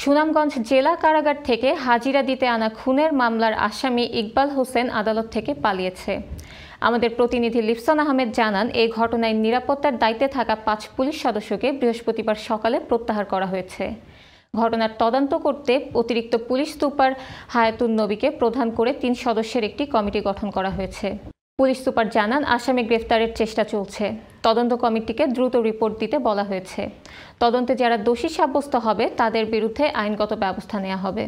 সুনামগঞ্জ জেলা কারাগার থেকে হাজিরা দিতে আনা খুনের মামলার আসামি ইকবাল হোসেন আদালত থেকে পালিয়েছে আমাদের প্রতিনিধি লিপসান আহমেদ জানান এই ঘটনায় নিরাপত্তার দায়িত্বে থাকা পাঁচ পুলিশ সদস্যকে বৃহস্পতিবার সকালে প্রত্যাহার করা হয়েছে ঘটনার তদন্ত করতে অতিরিক্ত পুলিশ সুপার হায়াতুল নবীকে প্রধান করে তিন সদস্যের একটি কমিটি গঠন করা হয়েছে পুলিশ সুপার জানান আসামি গ্রেফতারের চেষ্টা চলছে তদন্ত কমিটিকে দ্রুত রিপোর্ট দিতে বলা হয়েছে তদন্তে যারা দোষী সাব্যস্ত হবে তাদের বিরুদ্ধে আইনগত ব্যবস্থা নেওয়া হবে